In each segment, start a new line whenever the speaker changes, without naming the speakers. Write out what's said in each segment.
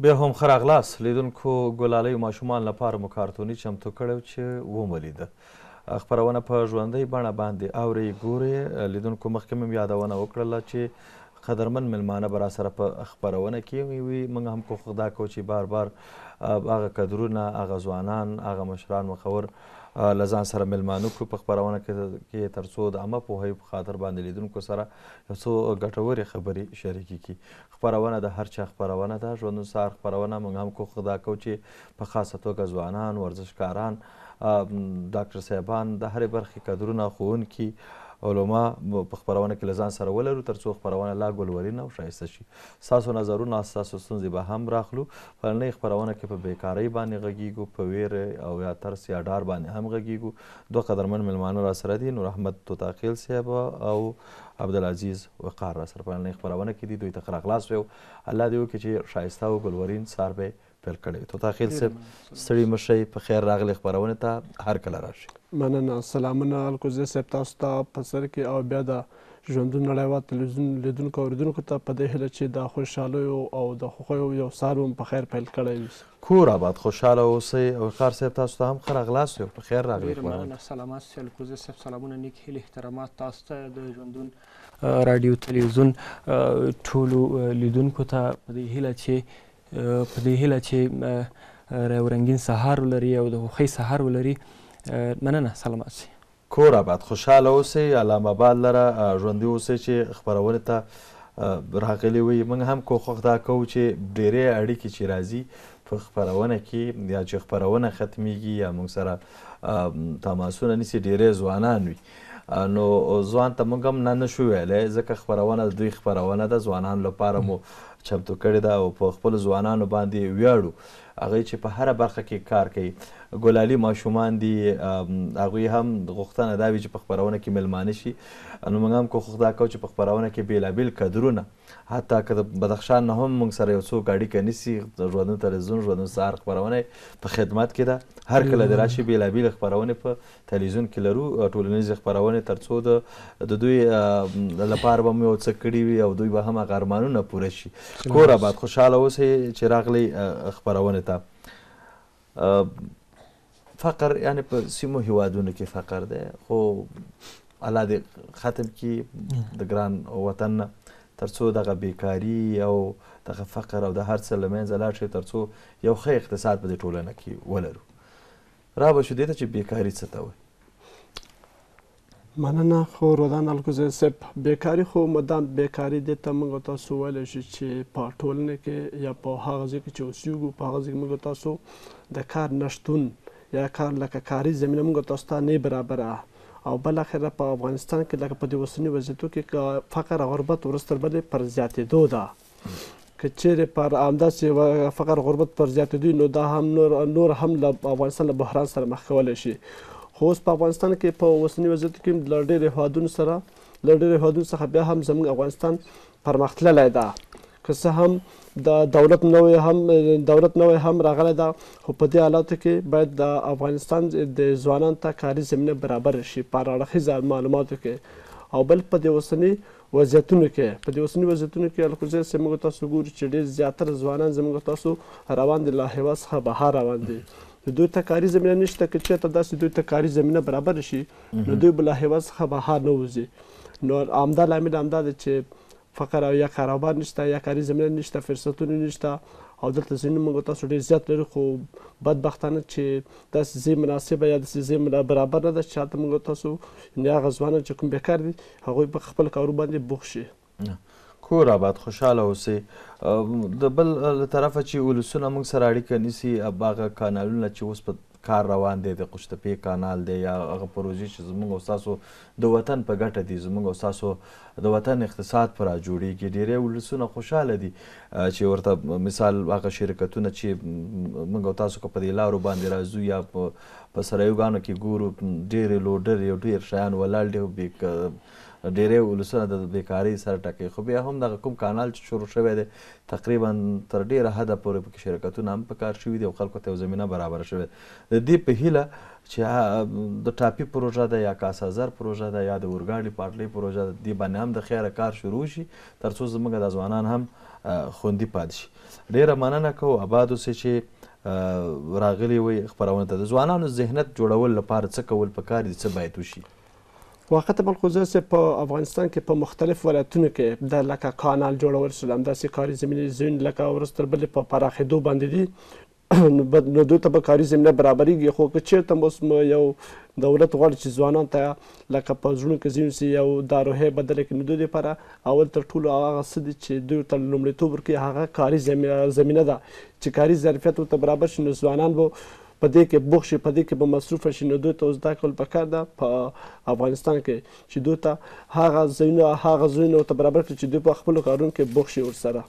بیا هم ښه راغلاست لیدونکو ګلالیو ماشومان لپاره مو کارتوني چمتو کړی چې ومولیده خپرونه په ژوندۍ بڼه باندې اورئ ګورئ لیدونکو مخکې هم یادونه وکړله چې قدرمن ملمانه به راسره په خپرونه کې وي موږ هم کوښښ دا کوو چې بار بار هغه قدرونه هغه ځوانان هغه مشران مخور لزان سره ملمانو کړو په خبرونه کې ترڅو د عامه پوهې په خاطر باندې لیدونکو سره یو څو ګټورې خبرې شریکې کړي خبرونه د هر چا خبرونه ده ژوند سار خبرونه موږ هم کوښښ دا کوو چې په خاصه توګه ځوانان ورزشکاران ډاکټر صاحبان د هرې برخې کادرونه ښوونکي علما په خبرونه کې لزان سره ولرو ترڅو خبرونه لا ګلورین او شایسته شي ساسو نظرونه ساسو ستونزې به هم راخلو په نړۍ خبرونه کې په بیکاری باندې غږیږو په ویر او یا ترس یا ډار باندې هم غږیږو دوه قدرمن ملمانه را سره دي نور احمد توتاقیل صاحب او عبدالعزیز وقار را سره په نړۍ خبرونه کې دي دوی ته خلاص ویو الله دې وکړي چې شایسته او ګلورین سار به پیل کړی تو تاخیل صاحب سړی مشي په خیر راغلی خبرونه ته هر کله راشي
مننه سلامونه الکوزه صاحب تاسو ته په سر کې او بیا د ژوندون نړیوال تلویزیون لیدونکو اوریدونکو ته په دې هیله چې د خوشحالیو او د خوښیو یو سهار هم په خیر پیل کړی وي
کور آباد خوشحاله اوسئ او خار صاحب تاسو ته هم ښه راغلاست یو په خیر راغلی مننه
سلامات سي الکوزه صاحب سلامونه نیک هیلې احترامات تاسو ته د ژوندون رادیو تلویزیون ټولو لیدونکو ته په دې هیله چې په دې هیله چې رنګین سهار ولري او د خوښۍ سهار ولري مننه سلامات شئ
کور آباد خوشحاله اوسئ علامه آباد لره ژوندي اوسئ چې خپرونې ته راغلي وي موږ هم کوښښ دا کوو چې ډېرې اړیکې چې راځي په خپرونه کې یا چې خپرونه ختمیږي یا موږ سره تماسونه نیسي ډېرې ځوانان وي نو ځوان ته موږ هم نه نشو ویلی ځکه خپرونه د دوی خپرونه ده ځوانانو لپاره مو چمتو کړې ده او په خپل ځوانانو باندې ویاړو هغوی چې په هره برخه کې کار کوي ګلالي ماشومان دي هغوی هم غوښتنه دا وي چې په خپرونه کې میلمانه شي نو موږ هم کوښښ دا کوو چې په خپرونه کې بېلابېل کدرونه حتی که د بدخشان نه هم موږ سره یو څوک اړیکه نیسي ژوندون تلویزیون ژوندون سهار خپرونه په خدمت کې ده هر کله د راشي بېلابېل خپرونې په تلویزیون کې لرو ټولنیزې خپرونې تر څو د دوی لپاره به مو یو څه کړي وي او دوی به هم هغه ارمانونه پوره شي کور آباد خوشحاله اوسئ چې راغلی خپرونه تا فقر یعنی په سیمو هیوادونو کې فقر دی خو الله دې ختم کړي د ګران وطن ترڅو دغه بیکاری او دغه فقر او د هر څه له منځه لاړ شي ترڅو یو ښه اقتصاد په دې ټولنه کې ولرو را به شو دې ته چې بیکاري څه ته وایي
مننه خو رودان الکوزی صاحب بیکاری خو مدام بیکاری دی ته موږ تاسو ویلی شو چې په ټولنه کې یا په هغه ځای کې چې اوسیږو په هغه ځای کې موږ تاسو د کار نشتون یا کار لکه کاري زمینه موږ تاسو ته نه برابره او بل اخر په افغانستان کې لکه په دې اوسني وضعیتو کې فقر او غربت ورستر بل پر زیاتېدو ده که چیرې پر همداسې فقر غربت پر زیاتېدو نو دا هم نور نور هم له افغانستان له بحران سره مخ کولی شي خو اوس په افغانستان کې په اوسني وضعیت کې له ډېرو هیوادونو سره له ډېرو هیوادونو څخه بیا هم زموږ افغانستان پرمختللی ده که څه هم د دولت نوې هم دولت نوې هم راغلی ده خو په دې حالاتو کې باید د افغانستان د ځوانانو ته کاري زمینه برابر شي په هر اړخیزه معلوماتو کې او بل په دې اوسني وضعیتونو کې په دې اوسني وضعیتونو کې الکوزې سیمه تاسو ګورئ چې ډېر زیاتره ځوانان زموږ تاسو روان دي له هوا څخه بهر روان دي د دوی ته کاري زمينه نشته چې چېرته داسې دوی ته کاري زمينه برابر شي نو دوی بل هیواد څخه بهر نه وځي نو عمده لامل عمده ده چې فقر او یا کاروبار نشته یا کاري زمينه نشته فرصتونه نشته او دلته ځینې موږ تاسو ډېر زیات لري خو بدبختانه چې داسې ځای مناسبه یا داسې
ځای برابر نه ده چې هلته موږ تاسو
یعنې هغه ځوانان چې کوم بېکار دي هغوی په خپل کارو
باندې بوخ شي کور آباد خوشحاله اوسئ د بل له طرفه چې ولسونه موږ سره اړیکه نیسي هغه کانالونه چې اوس په کار روان دی د قشتپې کانال دی یا هغه پروژې چې زموږ او ستاسو د وطن په ګټه دي زموږ او ستاسو د وطن اقتصاد پر جوړیږي ډیری ولسونه خوشحاله دي چې ورته مثال هغه شرکتونه چې موږ او تاسو که په دې لارو باندې راځو یا په سرایوګانو کې ګورو ډېرې لوډرې او ډېر شیان ولاړ دي ډیری ولسونه د بیکاری سره ټکي خو بیا هم دغه کوم کانال چې شروع شوی دی تقریبا تر ډیره حده پورې پکې شرکتونه هم په کار شوي دي او خلکو ته یو زمینه برابره شوې د دې په هیله چې د ټاپي پروژه ده یا کاسازر پروژه ده یا د اورګاډي پارلې پروژه ده دې باندې هم د خیره کار شروع شي تر څو زموږ د ځوانان هم خوندي پاتې شي ډیره مننه کوو آباد اوسئ چې راغلی وي خپرونه ته د ځوانانو ذهنیت جوړول لپاره څه کول پکار دي څه باید وشي
واقعا بالخصوص په افغانستان کې په مختلف ولایتونو کې د لکه کانال جوړول شو همداسې کاري زمینې زون لکه وروسته بل په پراخېدو باندې دي نو دوی ته به کاري زمینه برابرېږي خو که چېرته اوس یو دولت غواړي چې ځوانان ته لکه په زړونو کې ځینې سي یو دا روحیه بدله کړي نو دوی لپاره اول تر ټولو هغه څه دي چې دوی ته لومړیتوب ورکوي هغه کاري زمینه ده چې کاري ظرفیت ورته برابر شي نو ځوانان به په دې کې بوخ شي په دې کې به مصروفه شي نو دوی ته زده کول پکار ده په افغانستان کې چې دوی ته هغه ځایونه هغه ځایونه ورته برابر کړي چې دوی په خپلو کارونو کې بوخ شي ورسره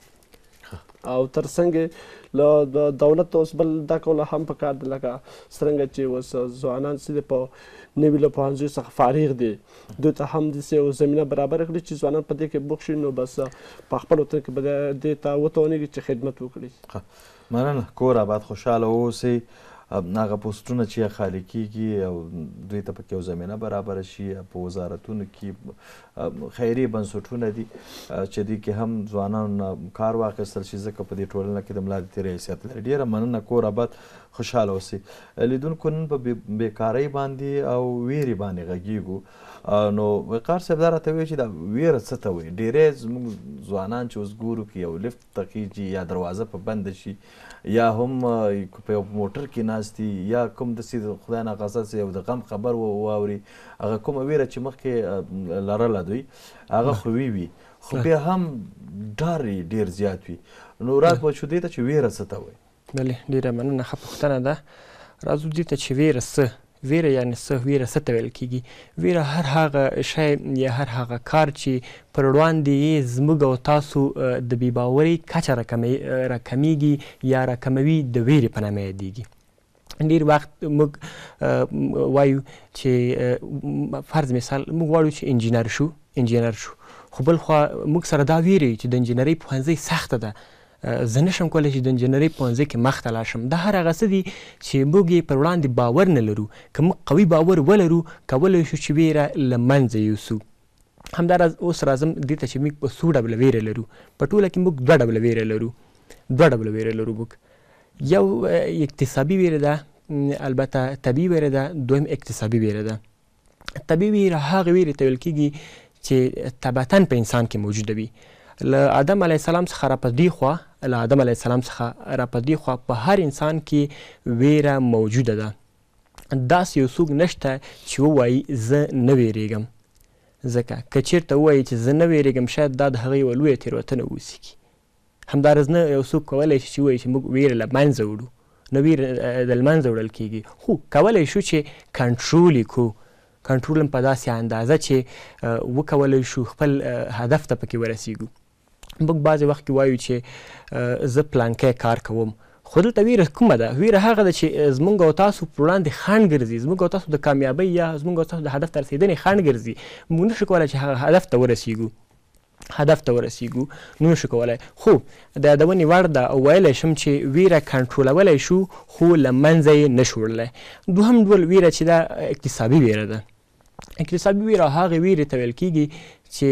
او تر څنګه له دولت اوس بل دا کول هم په کار دی لکه څنګه چې اوس ځوانان سي په نوي له پوهنځي څخه فارغ دي دوی ته هم د سیو زمينه برابر کړي چې ځوانان په دې کې بوخ شي نو بس په خپل وطن کې به دې ته وتونېږي چې خدمت وکړي
مننه کور آباد خوشاله اوسئ هغه پوسټونه چې خالی کیږي او دوی ته پکې زمينه برابر شي په وزارتونو کې خیري بنسټونه دي چې دي کې هم ځوانان کار واخیستل شي ځکه په دې ټولنه کې د ملاد تیر حیثیت لري ډیره مننه کوره بعد خوشاله اوسي لیدونکو نن په بیکاری باندې او ویری باندې غږیږو نو وقار صاحب دا راته وی چې دا ویره څه ته وي ډیره زموږ ځوانان چې اوس ګورو کې یو لفت تقیږي یا دروازه په بند شي یا هم په یو موټر کې ناست دي یا کوم داسې خدای ناخواسته څه یو د غم خبر واوري هغه کومه ویره چې مخکې لرله دوی هغه خو وي خو بیا هم ډار ډیر زیات وي نو راز به شو دې ته چې ویره څه ته وایي
بلې ډېره مننه ښه پوښتنه ده راځو دې ته چې ویره څه ویره یعنی څه ویره څه ته ویل کیږي ویره هر هغه شی یا هر هغه کار چې پر وړاندې یې زموږ او تاسو د بې باورۍ کچه راکمیږي یا راکموي د ویرې په نامه یادیږي ډیر وخت موږ وایو چې فرض مثال موږ غواړو چې انجینر شو انجینر شو خو بل خوا موږ سره دا ویری چې د انجینرۍ پوهنځۍ سخته ده زه نشم کولای چې د انجنیری پوهنځي کې مخته لاړ شم دا هر هغه څه دي چې موږ یې پر وړاندې باور نه لرو که موږ قوي باور ولرو کولی شو چې ویره له منځه یوسو همداراز اوس راځم دې ته چې موږ په څو ډوله ویره لرو په ټوله کې موږ دوه ډوله ویره لرو دوه ډوله ویره لرو موږ یو اقتصابي ویره ده البته طبي ویره ده دویم اقتصابي ویره ده طبي ویره هغه ویره ته ویل کیږي چې طبعتن په انسان کې موجوده وي له آدم علی السلام څخه را په دې خوا له آدم علی السلام څخه را په دې خوا په هر انسان کې ویره موجوده ده داسې یو څوک نشته چې ووایي زه نه ویریږم ځکه که چیرته ووایي چې زه نه ویریږم شاید دا د هغې یوه لویه تېروتنه اوسي همداراز نه یو څوک کولی شي چې ووایي چې موږ ویره له منځه وړو نه ویره د له منځه وړل کېږي خو کولی شو چې کنټرول یې کړو کنټرول په داسې اندازه چې وکولی شو خپل هدف ته پکې ورسیږو موږ بعضې وخت کې وایو چې زه پلانکی کار کوم خو دلته ویره کومه ده ویره هغه ده چې زموږ او تاسو پر وړاندې خنډ ګرځي زموږ او تاسو د کامیابۍ یا زموږ او تاسو د هدف ته رسېدنې خنډ ګرځي موږ نشو کولی چې هغه هدف ته ورسیږو هدف ته ورسیږو نو شو کولای خو د یادونې وړ ده او ویلی شم چې ویره کنټرولولی شو خو له منځه یې نه شو وړلی دوهم ډول ویره چې دا اقتصابي ویره ده اقتصابي ویره هغه ویرې ته ویل کیږي چې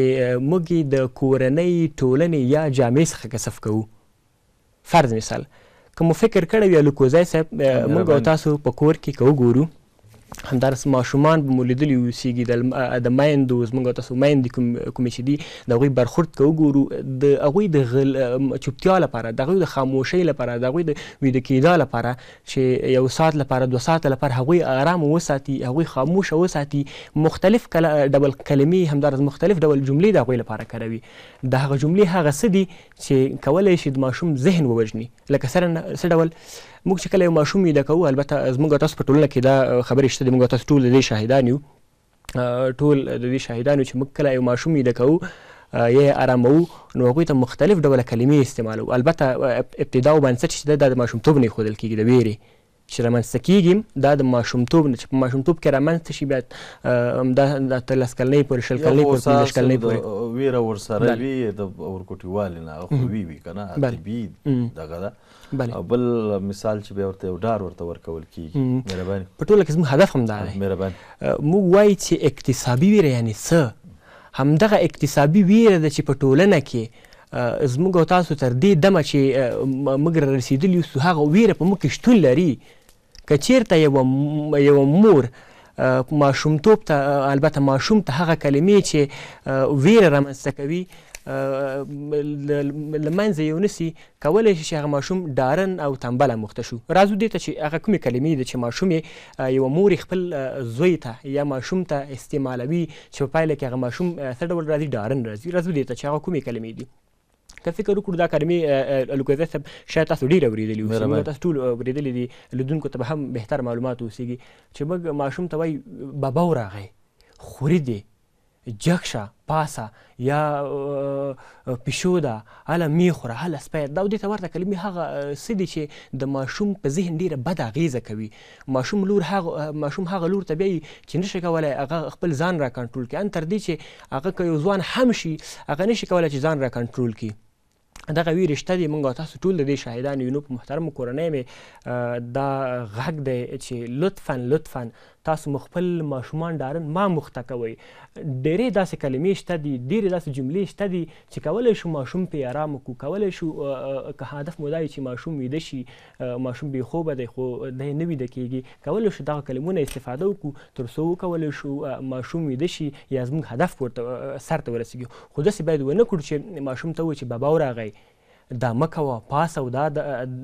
موږ د کورنۍ ټولنې یا جامعې څخه کسف کوو فرض مثال که مو فکر کړی وي الکوزای صاحب موږ او تاسو په کور کې که وګورو همدارس ماشومان به مو لیدلی اوسیږي د د میندو زموږ تاسو میندې کومې چې دي د هغوی برخورد که وګورو د هغوی د غل چوپتیا لپاره د هغوی د خاموشۍ لپاره د هغوی د ویده کېدا لپاره چې یو ساعت لپاره دوه ساعت لپاره هغوی آرام وساتي هغوی خاموشه وساتي مختلف کل... ډول کلمې همدارس مختلف ډول جملې د هغوی لپاره کاروي د هغه جملې هغه څه دي چې کولی شي د ماشوم ذهن ووژني لکه سره څه ډول موږ چې کله یو ماشوم ویده کوو البته زموږ تاسو په ټولنه کې دا خبرې شته د موږ تاسو ټول د دې شاهدان یو ټول د دې شاهدان یو چې موږ کله یو ماشوم ویده کوو یا آرامو نو هغوی ته مختلف ډوله کلمې استعمالو البته ابتدا او بنسټ چې دا د ماشومتوب نه ښودل کېږي د ویرې چې رامنځته کېږي دا د ماشومتوب نه چې په ماشومتوب کې رامنځته شي بیا همدا د لس کلنۍ پورې شل کلنۍ پورې پنځه کلنۍ پورې
ویره ورسره وي د ورکوټیوالې نه هغه خو وي وي که نه طبیعي دغه ده بله بل مثال چې بیا ورته یو ډار ورته ورکول کیږي مهرباني په ټوله کې زموږ هدف هم دا دی
مهرباني موږ وایو چې اقتصابي ویره یعنې څه همدغه اقتصابي ویره ده چې په ټولنه کې زموږ او تاسو تر دې دمه چې موږ رسیدلی یو هغه ویره په موږ کې شتون لري که چیرته یوه یوه مور ماشومتوب ته البته ماشوم ته هغه کلمې چې ویره رامنځته کوي لمنځه یو نسی کولی شي چې هغه ماشوم ډارن او تنبله موخته شو راځو دې ته چې هغه کومې کلمې دي چې ماشوم یې یوه مور خپل زوی ته یا ماشوم ته استعمالوي چې په پایله کې هغه ماشوم څه ډول راځي ډارن راځي راځو دې ته چې هغه کومې کلمې دي که فکر وکړو دا کلمې الوکوزا صاحب شاید تاسو ډېر اورېدلي اوسي موږ تاسو ټول اورېدلي دي لیدونکو ته به هم بهتر معلومات اوسیږي چې موږ ماشوم ته وایي ببو راغی خوري دی جګشه پاسه یا پښو ده هله می خوره هله سپی دا دې ته ورته کلمې هغه څه دي چې د ماشوم په ذهن ډیره بده اغیزه کوي ماشوم لور هغه ماشوم هغه لور ته بیایي چې نشي کولی هغه خپل ځان را کنټرول کړي ان تر دې چې هغه که یو ځوان هم شي هغه نشي کولی چې ځان را کنټرول کړي دغه وی رشته دی مونږ تاسو ټول د دې شاهدان یو په محترم کورنۍ می دا غږ دی چې لطفا لطفا تاسو مخفل ماشومان ډارن ما مخته کوي ډېرې داسې کلمې شته دي ډېرې داسې جملې شته دي چې کولای شو ماشوم په آرام کو کولای شو که هدف مو دای چې ماشوم ویده شي ماشوم بې خوبه دی خو دی نه ویده کیږي کولای شو دغه کلمونه استفاده وکړو تر څو وکولی شو ماشوم ویده شي یا زموږ هدف پورته سر ته ورسیږي خو داسې باید ونه کړو چې ماشوم ته ووایي چې بابا ورغی دا مکوه پاس او دا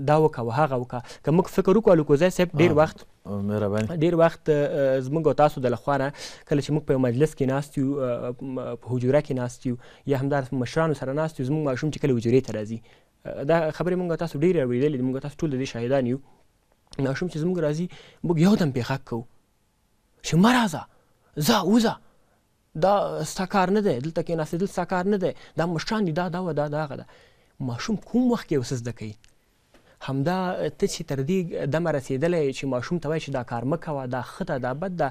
دا وکوه هغه وکه که موږ فکر وکړو الکوزی صاحب ډیر وخت ډیر وخت زمونږ او تاسو د لخوانه کله چې موږ په یو مجلس کې ناست یو په حجره کې ناست یو یا همدار مشرانو سره ناست یو زمونږ ماشوم چې کله حجرې ته راځي دا خبرې موږ تاسو ډیر اورېدلې دي موږ تاسو ټول د دې شاهدان یو ماشوم چې زمونږ راځي موږ یو دم پیغاک کوو چې مه راځه ځه وځه دا ستا کار نه دی دلته کښېناستېدل ستا کار نه دی دا مشران دي دا دا وه دا دغه ده ماشوم کوم وخت کې وسه زده کوي همدا ته چې تر دې دمه رسېدلی چې ماشوم ته وایي چې دا کار مه کوه دا ښه ده دا بد ده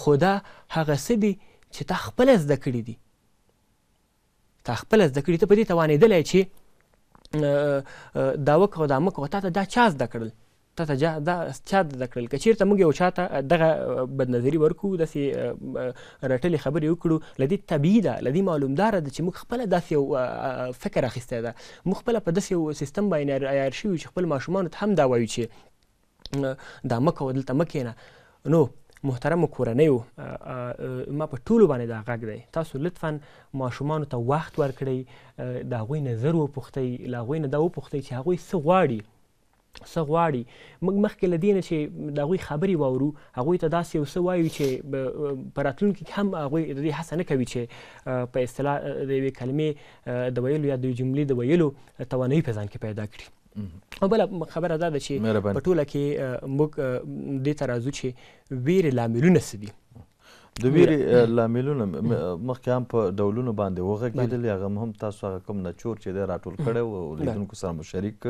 خو دا هغه څه دي چې تا خپله زده کړي دي تا خپله زده کړي ته په دې توانېدلی چې دا وکړه دا مه کوه تا ته دا چا زده کړل تا ته جا دا چا زده کړل که چېرته موږ یو چا ته دغه بدنظري ورکړو داسې رټلې خبرې وکړو له دې طبیعي ده له دې معلومداره ده چې موږ خپله داسې یو فکر اخیستی ده موږ خپله په داسې یو سیستم باندې عیار شوي چې خپل ماشومانو ته هم دا وایو چې دا مه کوه دلته مه کښېنه نو محترمو کورنیو ما په ټولو باندې دا غږ دی تاسو لطفا ماشومانو ته وخت ورکړئ د هغوی نظر وپوښتئ له هغوی نه دا وپوښتئ چې هغوی څه غواړي څه غواړي موږ مخکې له دې نه چې د هغوی خبرې واورو هغوی ته داسې یو څه وایو چې په راتلونکي کې هم هغوی د دې هڅه نه کوي چې په اصطلاح د یوې کلمې د ویلو یا د جملې د ویلو توانایي په ځان کې پیدا کړي او بل خبره دا ده چې په ټوله کې موږ دې ته راځو چې ویرې لاملونه څه دي د ویرې لاملونه
مخکې هم په ډولونو باندې وغږېدل هغه هم تاسو هغه کوم نچور چې دی راټول کړی او لیدونکو سره مو شریک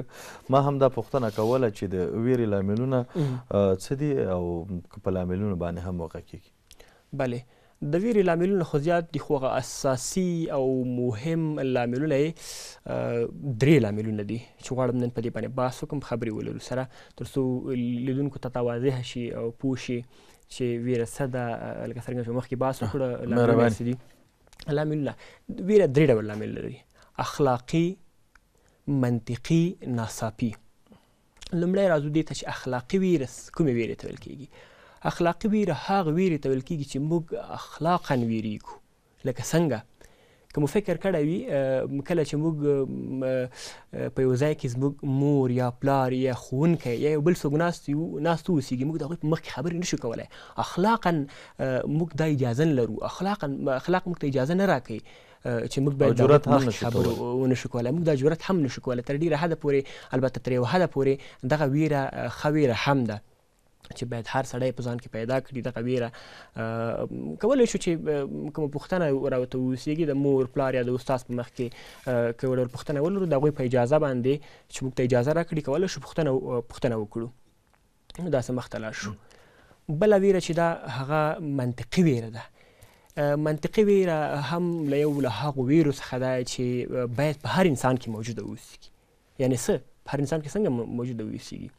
ما هم دا پوښتنه کوله چې د ویرې لاملونه څه دي او که په لاملونو باندې هم وغږ کېږي بله د ویرې لاملونه خو زیات دي خو هغه اساسي او
مهم لاملونه یې درې لاملونه دي چې غواړم نن په دې باندې بحث وکړم خبرې ولرو سره تر څو لیدونکو ته توازح شي او پوه شي چې ویره څه ده لکه څرنګه چې مخکې بحث وکړو لاملونه څه دي لاملونه ویره درې ډول لامل لري اخلاقي منطقي ناڅاپي لومړی راځو دې ته چې اخلاقي ویره کومې ویرې ته ویل کېږي اخلاقي ویره هغه ویرې ته ویل کېږي چې موږ اخلاقا ویریږو لکه څنګه که مو فکر کړی وي کله چې موږ په یو ځای کې زموږ مور یا پلار یا ښوونکی یا یو بل څوک ناست یو ناست اوسېږي موږ د هغوی په مخ کې خبرې نشو کولی اخلاقا موږ دا اجازه نه لرو اخلاقا اخلاق موږ ته اجازه نه راکوي چې موږ باید جرأت هم خبرو ونشو کولای موږ دا جرأت هم نشو کولای تر ډیره حده پورې البته تر یو حده پورې دغه ویره ښه ویره هم ده چې باید هر سړی په ځان کې پیدا کړي دغه ویره کولی شو چې کومه پوښتنه راوته واوسېږي د مور پلار یا د استاد په مخ کې که یو ډول پوښتنه ولرو د هغوی په اجازه باندې چې موږ ته اجازه راکړي کولی شو پوښتنه پوښتنه وکړو نو داسې مخ ته لاړ شو بله ویره چې دا هغه منطقي ویره ده منطقي ویره هم له یو له هغو ویرو څخه ده چې باید په هر انسان کې موجوده واوسېږي یعنې څه په هر انسان کې څنګه موجوده واوسېږي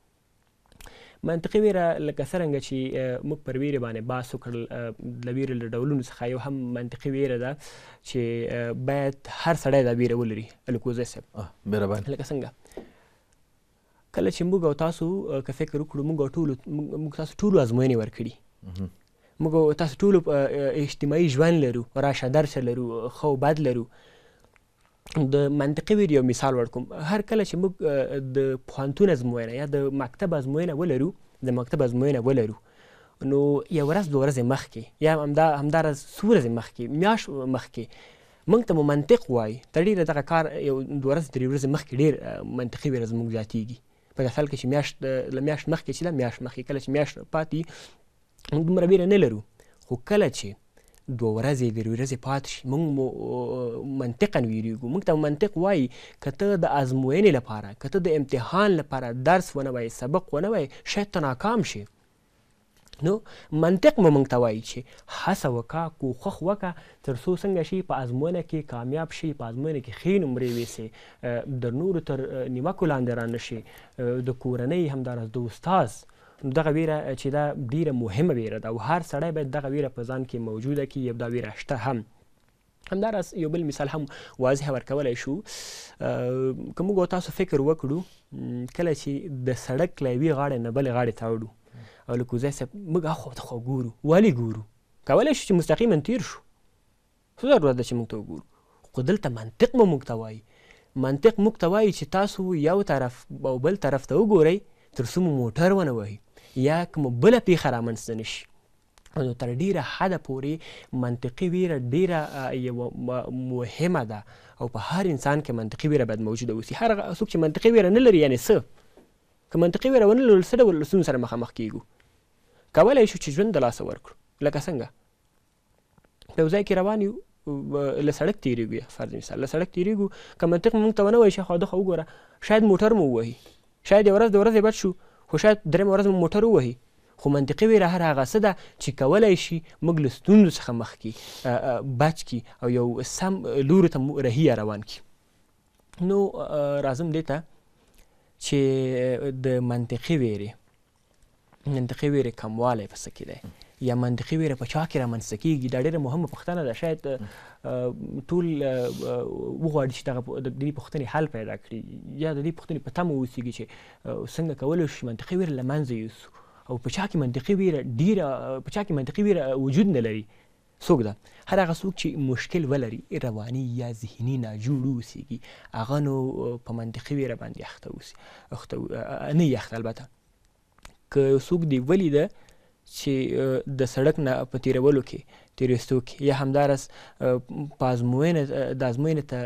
منطقي ویره لکه څرنګه چې موږ پر ویره باندې باس وکړل د ویره له ډولونو څخه یو هم منطقي ویره ده چې باید هر سړی دا ویره ولري الکوزه سه مهرباني لکه څنګه کله چې موږ او تاسو که فکر وکړو موږ ټول موږ تاسو ټول ازموینې
ورکړي
موږ تاسو ټول اجتماعي ژوند لرو راشه درشه لرو خو بد لرو د منطقي ویډیو مثال ورکوم هر کله چې موږ د پوهنتون ازموینه یا د مکتب ازموینه ولرو د مکتب ازموینه ولرو نو یو ورځ دوه ورځې مخکې یا همدا همدا ورځ څو ورځې مخکې میاشت مخکې موږ ته منطق وای تر ډیره دغه کار یو دوه ورځې درې ورځې مخکې ډېر منطقي ویره زموږ زیاتېږي په داسې حال کې چې میاشت له میاشت مخکې چې ده میاشت مخکې کله چې میاشت پاتې موږ دومره ویره نه لرو خو کله چې دوه ورځې درې ورځې پاتې شي موږ منطقا ویریږو موږ ته منطق وایي که ته د ازموینې لپاره که ته د امتحان لپاره درس ونه وایې سبق ونه وایې شاید ته ناکام شي نو منطق مو موږ ته وایي چې هڅه وکړه کوښښ وکړه تر څو څنګه شي په ازموینه کې کامیاب شي په ازموینه کې ښې نمرې ویسې د نورو تر نیمکو لاندې رانه شي د کورنۍ همداراز د استاذ نو دغه ویره چې دا ډیره مهمه ویره ده او هر سړی باید دغه ویره په ځان کې موجوده کړي یو دا ویره شته هم همداراز یو بل مثال هم واضح ورکولی شو که موږ تاسو فکر وکړو کله چې د سړک له یوې غاړې نه بلې غاړې ته وړو او له کوزۍ صاحب موږ اخوا تخوا ګورو ولې ګورو کولی شو چې مستقیما تیر شو څه ضرورت ده چې موږ ته وګورو خو دلته منطق مو موږ ته وایي منطق موږ ته وایي چې تاسو یو طرف او بل طرف ته وګورئ تر څو مو موټر ونه وهي یا کومه بله پیښه رامنځته نه شي نو تر ډیره حده پورې منطقي ویره ډیره یو مهمه ده او په هر انسان کې منطقي ویره باید موجوده اوسي هر څوک چې منطقي ویره نه لري یعنې څه که منطقي ویره ونه لرو څه ډول لسونو سره مخامخ کیږو کولی شو چې ژوند د لاسه ورکړو لکه څنګه په یو ځای کې روان یو له سړک تېرېږو فرض مثال له سړک تېرېږو که منطق موږ ته ونه وایي شیخ خو وګوره شاید موټر مو ووهي شاید یوه ورځ د ورځې بد شو خو شاید درېمه ورځ مو موټر ووهي خو منطقي ویره هر هغه څه ده چې کولی شي موږ له ستونزو څخه مخ کي بچ کي او یو سم لورو ته رهیه روان کي نو راځم دې ته چې د منطقي ویرې منطقي ویرې کموالی په څه کې دی یا منطقي ویره په چا کې رامنځته کیږي دا ډېره مهمه پوښتنه ده شاید ټول وغواړي چې دغه د دې پوښتنې حل پیدا کړي یا د دې پوښتنې په تمه اوسېږي چې څنګه کولی شو منطقي ویره له منځه یوسو او په چا کې منطقي ویره ډیره په چا کې منطقي ویره وجود نه لري څوک ده هر هغه څوک چې مشکل ولري رواني یا ذهني ناجوړ اوسېږي هغه نو په منطقي ویره باندې اخته اوسي اخته نه یې اخته البته که څوک دې ولیده چې د سړک نه په تیرولو کې تیرېستو کې یا همدارس په ازموینه د ازموینې ته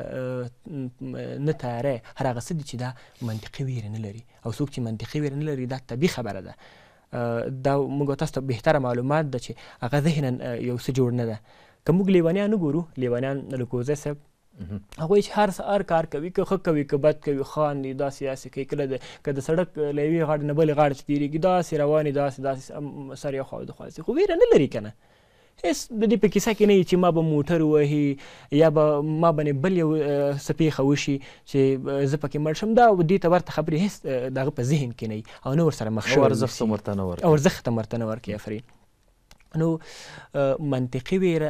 نه تیاری هر هغه څه دي چې دا منطقي ویره نه لري او څوک چې منطقي ویره نه لري دا طبیعي خبره ده دا موږ تاسو ته بهتره معلومات ده چې هغه ذهنا یو څه جوړ نه ده که موږ لیونیان وګورو لیونیان له کوزی صاحب هغوی چې هر هر کار کوي که ښه کوي که بد کوي خاندي داسې داسې کوي کله د که د سړک له یوې غاړې نه بلې غاړې ته تېرېږي داسې روانې داسې داسې سر یو خوا د خوا خو ویره نه لري که نه هېڅ د دې په کیسه کې نه وي چې ما به موټر ووهي یا به ما باندې بل یو څپېښه وشي چې زه پکې مړ شم دا دې ته ورته خبرې هېڅ د هغه په ذهن کې نه وي او نه ورسره مخ شوي او ارزښت هم ورته نه ورکوي افرین نو منطقي ویره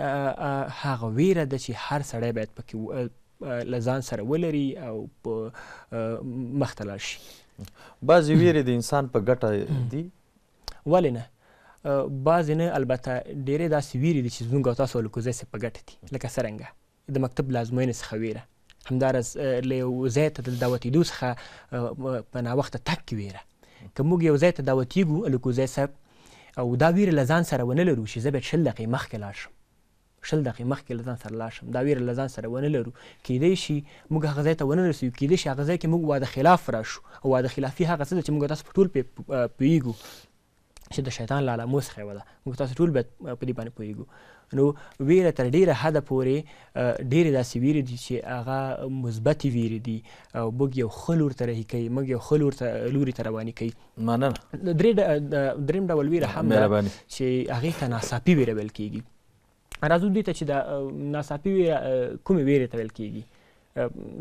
هغه ویره ده چې هر سړی باید پکې له ځان سره ولري او په مخ ته لاړ شي
بعضې ویرې د انسان په ګټه
دي ولې نه بعضې نه البته ډېرې داسې ویرې دي چې زموږ او تاسو له سره په ګټه دي لکه څرنګه د مکتب له ازموینې څخه ویره همدارس له یو ځای ته د دعوتېدو څخه په ناوخته تګ کې ویره که موږ یو ځای ته دعوتېږو الکوزی صاحب او دا ویره له ځان سره ونه لرو چې زه باید شل دقیقې مخکې لاړ شم شل دقیقې مخکې له ځان سره لاړ شم دا ویره له ځان سره ونه لرو کیدای شي موږ هغه ځای ته ونه رسېږو کیدای شي هغه ځای کې موږ واده خلاف راشو او واده خلافي هغه څه ده چې موږ تاسو په ټول پوهېږو چې د شیطان له علامو څخه یوه ده موږ تاسو ټول باید په دې باندې پوهېږو نو ویره تر ډیره حده پورې ډیرې داسې ویرې دي چې هغه مثبتې ویرې دي او موږ یو ښه لور ته رهي کوي موږ یو ښه لور ته لوري ته روانې کوي مننه دریم ډول ویره هم ده چې هغې ته ناڅاپي ویره ویل کیږي راځو دې ته چې د ناڅاپي ویره کومې ویرې ته ویل کیږي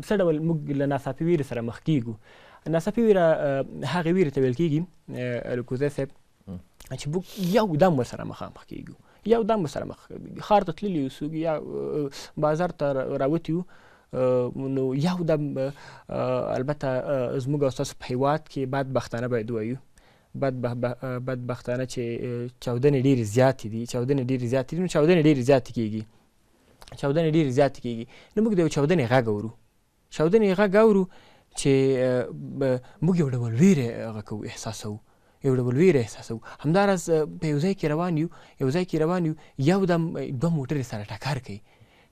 څه ډول موږ له ناڅاپي ویرې سره مخ کیږو ناڅاپي ویره هغې ویرې ته ویل کیږي الکوزی صاحب چې موږ یو دم ورسره مخامخ کیږو یو دم سره مخ خار ته تللی وسو یا بازار ته راوتی وو نو یو دم البته زموږ او تاسو په هیواد کې بدبختانه باید وایو بدبختانه چې چاودنې ډېرې زیاتې دي چاودنې ډېرې زیاتې دي نو چاودنې ډېرې زیاتې کیږي چاودنې ډېرې زیاتې کیږي نو موږ د یو چاودنې غږ اورو چاودنې غږ اورو چې موږ یو ډول ویرې هغه کوو احساسوو یو ډول ویره احساسوو همداراز په یو ځای کې روان یو یو ځای کې روان یو یو دم دوه موټرې سره ټکر کوي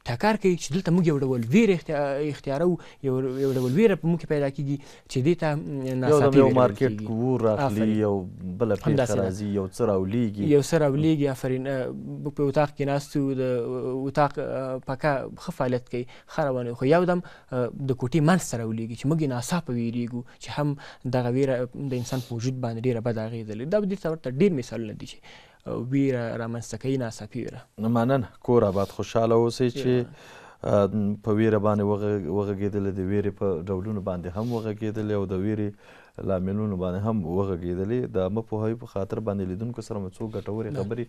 ټکر کوي چې دلته موږ یو ډول ویر اختیارو یو یو ډول ویر په موږ کې پیدا کیږي چې دې ته ناڅاپي یو مارکیټ
کور اخلي یو بل پیښه راځي یو څه راولیږي یو څه راولیږي
آفرین په اتاق کې ناستو د اتاق پکا ښه فعالیت کوي ښه روان خو یو دم د کوټې منځ ته راولیږي چې موږ یې ناڅاپه ویریږو چې هم دغه ویره د انسان په وجود باندې ډېره بده اغېزه لري دا دې ته ورته ډېر مثالونه دي چې ویره رامنځته کوي
ناڅاپي ویره مننه کور آباد خوشحاله اوسئ چې په ویره باندې وغږېدلې د ویرې په ډولونو باندې هم وغږېدلې او د ویرې لاملونو باندې هم وغږېدلې د مه پوهوي په خاطر باندې لیدونکو سره مو څو ګټورې خبرې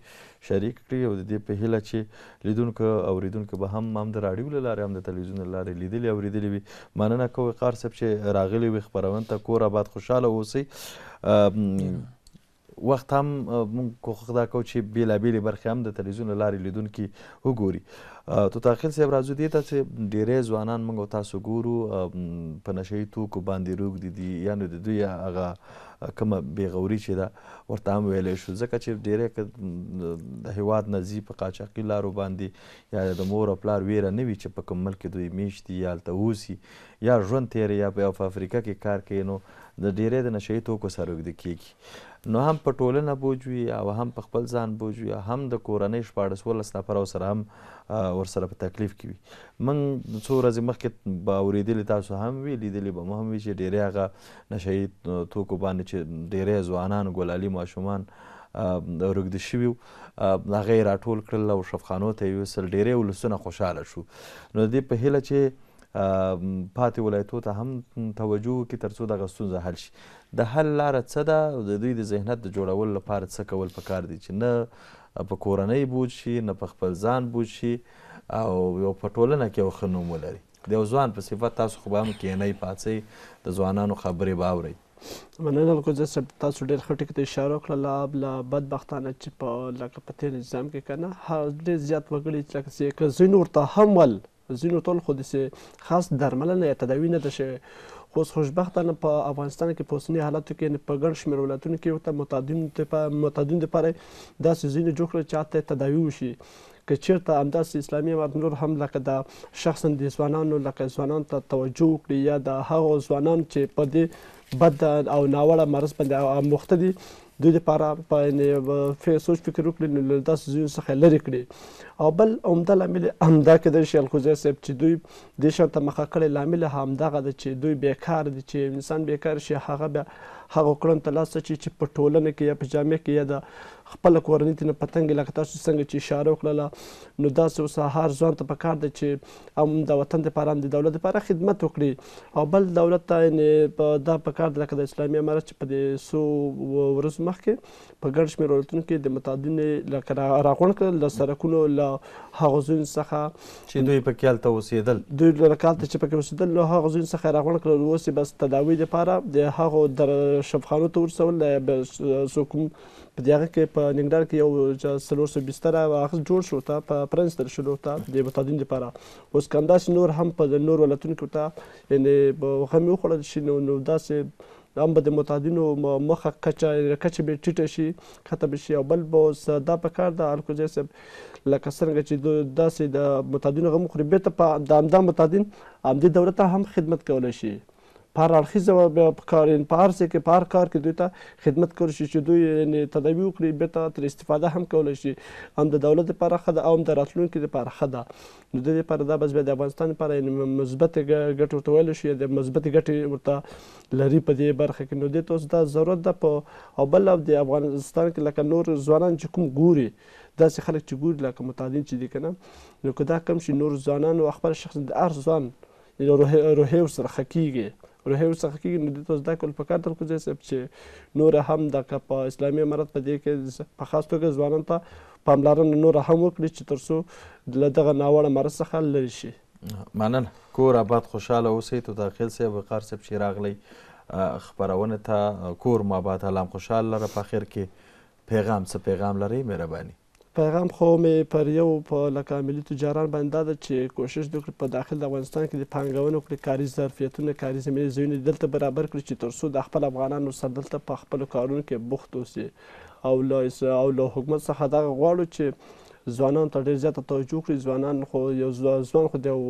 شریک کړي او د دې په هیله چې لیدونکو اورېدونکو به هم هم د راډیو له لارې هم د تلویزیون له لارې لیدلې اورېدلې وي مننه کوو قار صاحب چې راغلي وي خپرونې ته کور آباد خوشحاله اوسئ وخت هم مونږ کوښښ دا کوو چې بېلابېلې برخې هم د تلویزیون له لارې لیدونکي وګوري توتاخیل صاحب راځو دې ته چې ډېری ځوانان موږ تاسو ګورو په نشهیي توکو باندې روږدي دي یعنې د دوی هغه کومه بېغوري چې ده ورته هم ویلی شو ځکه چې ډېری که د هېواد نه ځي په قاچاقي لارو باندې یا د مور او پلار ویره نه وي چې په کوم ملک کې دوی میشتي یا هلته اوسي یا ژوند تیري یا په افریقا کې کار کوي نو د ډیرې د نشهیي توکو سره اوږده کیږي نو هم په ټولنه بوج وي او هم په خپل ځان بوج وي هم د کورنۍ شپاړس ولس نفر او سره هم ورسره په تکلیف کې وي من څو ورځې مخکې به اورېدلې تاسو هم وي لیدلې به مو هم وي چې ډیرې هغه نشهیي توکو باندې چې ډیرې ځوانان ګلالي ماشومان رګد شویو هغه راټول کړل او شفخانو ته یو سل ډیره ولسونه خوشاله شو نو دې په هله چې پاتې ولایتو ته هم توجه وکړي تر څو دغه ستونزه حل شي د حل لاره څه ده د دوی د ذهنیت د جوړولو لپاره څه کول پکار دي چې نه په کورنۍ بوج شي نه په خپل ځان بوج شي او یو په ټولنه کې یو ښه نوم ولري د یو ځوان په صفت تاسو خو به هم کینئ پاڅئ د ځوانانو خبرې به اورئ
مننه الکوزه صاحب تاسو ډېر ښه ټکي ته اشاره وکړه لا بل بدبختانه چې په لکه په تیر نظام کې کنه ډېر زیات وګړي چې لکه څنګه ځینور ته هم ول زینو ټول خو داسې خاص درملنه یا تداوی نه ده شوې خو اوس خوشبختانه په افغانستان کې په اوسني حالاتو کې یعنې په ګڼ شمېر ولایتونو کې ورته متعددینو متعددینو دپاره داسې ځایونه جوړ کړل چې هلته تداوی وشي که چیرته همداسې اسلامي امارت نور هم لکه د شخصا د ځوانانو لکه ځوانانو ته توجه وکړي یا د هغو ځوانانو چې په دې بد او ناوړه مرض باندې مخته دي دوی لپاره په سوچ فکر وکړي نو له داسې ځایونو څخه لرې کړي او بل عمده لامل همدا کېدای شي الخوزی صاحب چې دوی دې شیانو ته مخه کړې لامل همدغه ده چې دوی بیکار دي چې انسان بیکار شي هغه بیا هغو کړنو ته لاس اچي چې په ټولنه کې یا په جامعه کې یا د خپل کورنۍ ته نه پتنګ لکه تاسو څنګه چې اشاره وکړله نو داسې اوس هر ځوان ته پکار ده چې هم د وطن لپاره هم د دولت لپاره خدمت وکړي او بل دولت ته یعنې دا پکار ده لکه د اسلامي امارت چې په دې څو ورځو مخکې په ګڼ شمېر ولایتونو کې د متعددینې لکه راغونډ کړل د سرکونو له هغه ځایونو څخه
چې دوی پکې هلته اوسېدل دوی
لکه هلته چې پکې اوسېدل نو هغه ځایونو څخه یې راغونډ کړل اوس یې بس تداوي دپاره د هغو در شفخانو ته ورسول څوک په دې هغه کې په ننګرهار کې یو څلور سو بستره هغه جوړ شو تا په پرنستر شلو تا د متادین لپاره اوس کنداس نور هم په نور ولاتونو کې تا یعنی هغه مې وخوړل شي نو داسې هم به د متحدینو مخه کچه کچه به ټیټه شي کته به شي او بل به اوس دا په کار ده الکوزی صاحب لکه څرنګه چې داسې د متحدینو غم خوري بیرته په د همدا متحدین همدې دوره ته هم خدمت کولی شي په هر اړخیزه بیا په کار په هر څه کې په هر کار کې دوی ته خدمت کولی شي چې دوی یعنی تداوي وکړي بېرته ترې استفاده هم کولی شي هم د دولت لپاره ښه ده او هم د راتلونکي لپاره ښه ده نو د دې لپاره دا بس بیا د افغانستان لپاره یعنی مثبتې ګټې ورته ویلی شي د مثبتې ګټې ورته لري په دې برخه کې نو دې ته اوس دا ضرورت ده په او بل او د افغانستان کې لکه نور ځوانان چې کوم ګوري داسې خلک چې ګوري لکه متعدین چې دي که نه نو که دا کم شي نور ځوانان او خپل شخص د هر ځوان روحي ورسره ښه کیږي روحي ورڅخه کېږي نو دې ته زده کول پکار ده الکوزی صاحب چې نوره هم دغه په اسلامي امارت په دې کې په خاص توګه ځوانانو ته پاملرنه نوره هم وکړي چې تر څو له دغه ناوړه مرض څخه لرې شي
مننه کور آباد خوشحاله اوسئ توداخیل صاحب وقار صاحب چې راغلی خپرونه ته کور مو آباد علام خوشحال لره په اخر کې پیغام څه پیغام لرئ مهرباني
پیغام خو مې پر یو په لکه ملي تجاران باندې دا ده چې کوشش وکړي په داخل د افغانستان کې د پانګونه وکړي کاري ظرفیتونه کاري زمینې زوینه دلته برابر کړي چې تر څو د خپل افغانانو سره دلته په خپلو کارونو کې بوخت اوسي او له او له حکومت څخه دغه غواړو چې ځوانان ته ډېر زیاته توجه کړي ځوانان خو یو ځوان خو د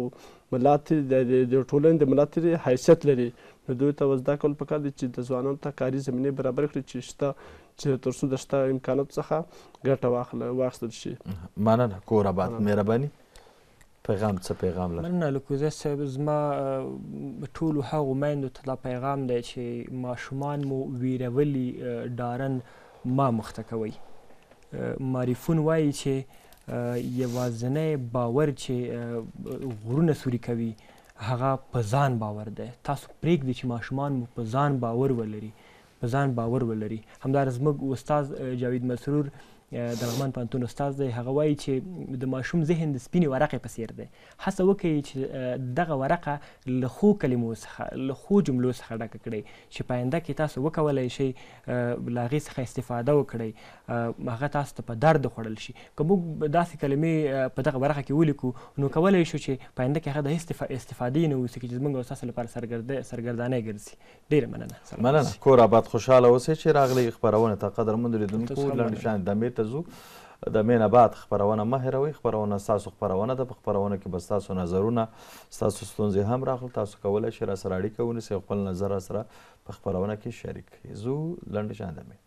ملت د ټولنې د ملت حیثیت لري نو دوی ته زده کول پکار دي چې د ځوانانو ته کاري زمینې برابر کړي چې شته چې تر څو د شته امکاناتو څخه ګټه واخله واخیستل شي
مننه کور آباد مهرباني پیغام څه پیغام لري
مننه لکوزه صاحب زما ټولو هغو میندو ته دا پیغام دی چې ماشومان مو ویرولي ډارن ما مخته کوي معرفون وایي چې یوازنی باور چې غرونه سوري کوي هغه په ځان باور دی تاسو پرېږدئ چې ماشومان مو په ځان باور ولري په ځان باور ولري همداراز زموږ استاد جاوید مسرور د لغمان پوهنتون استاد دی هغه وایي چې د ماشوم ذهن د سپینې ورقې په څیر دی هڅه وکړئ چې دغه ورقه له ښو کلمو څخه له ښو جملو څخه ډکه کړئ چې په آینده کې تاسو وکولی شئ له هغې څخه استفاده وکړئ هغه تاسو ته په درد خوړل شي که موږ داسې کلمې په دغه ورقه کې ولیکو نو کولی شو چې په آینده کې هغه د هېڅ استفادې نه اوسي چې زموږ او ستاسو لپاره سرګردانۍ ګرځي ډېره مننه مننه
کور آباد خوشحاله اوسئ چې راغلی خپرونې ته قدرمندو لیدونکو لنډشان دمیر ته ځو د مینه بعد خبرونه مه هیروئ خبرونه ستاسو خبرونه ده په خبرونه کې به ستاسو نظرونه ستاسو ستونزې هم راغلل تاسو کولی شئ راسره اړیکه ونیسئ خپل نظر راسره په خپرونه کې شریک کړئ زو لنډ جان دمې